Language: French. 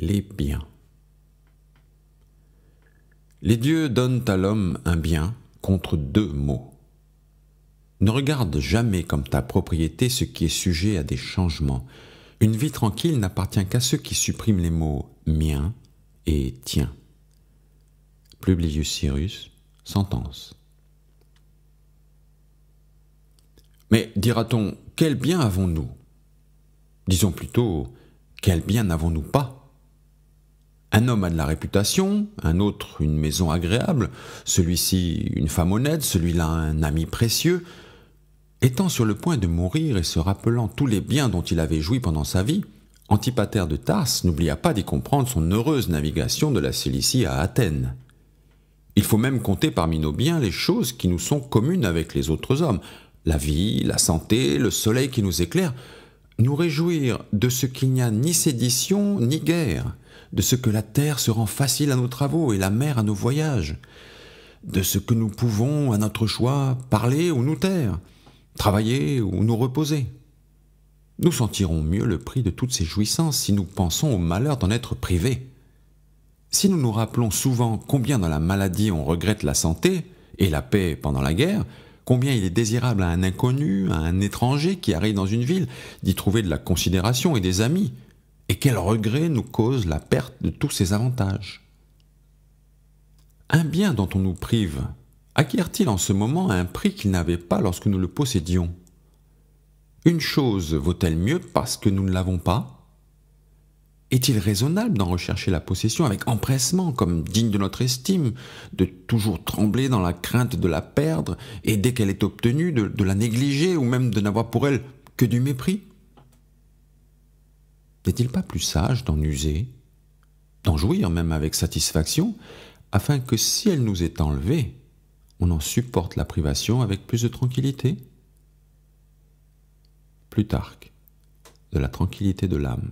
les biens. Les dieux donnent à l'homme un bien contre deux mots. Ne regarde jamais comme ta propriété ce qui est sujet à des changements. Une vie tranquille n'appartient qu'à ceux qui suppriment les mots mien et tiens. Publius Cyrus, sentence. Mais dira-t-on, quel bien avons-nous Disons plutôt, quel bien n'avons-nous pas un homme a de la réputation, un autre une maison agréable, celui-ci une femme honnête, celui-là un ami précieux. Étant sur le point de mourir et se rappelant tous les biens dont il avait joui pendant sa vie, Antipater de Tarse n'oublia pas d'y comprendre son heureuse navigation de la Cilicie à Athènes. Il faut même compter parmi nos biens les choses qui nous sont communes avec les autres hommes, la vie, la santé, le soleil qui nous éclaire, nous réjouir de ce qu'il n'y a ni sédition ni guerre, de ce que la terre se rend facile à nos travaux et la mer à nos voyages, de ce que nous pouvons, à notre choix, parler ou nous taire, travailler ou nous reposer. Nous sentirons mieux le prix de toutes ces jouissances si nous pensons au malheur d'en être privés. Si nous nous rappelons souvent combien dans la maladie on regrette la santé et la paix pendant la guerre, Combien il est désirable à un inconnu, à un étranger qui arrive dans une ville, d'y trouver de la considération et des amis. Et quel regret nous cause la perte de tous ces avantages. Un bien dont on nous prive acquiert-il en ce moment un prix qu'il n'avait pas lorsque nous le possédions Une chose vaut-elle mieux parce que nous ne l'avons pas est-il raisonnable d'en rechercher la possession avec empressement, comme digne de notre estime, de toujours trembler dans la crainte de la perdre, et dès qu'elle est obtenue, de, la négliger, ou même de n'avoir pour elle que du mépris N'est-il pas plus sage d'en user, d'en jouir même avec satisfaction, afin que si elle nous est enlevée, on en supporte la privation avec plus de tranquillité Plutarque, de la tranquillité de l'âme.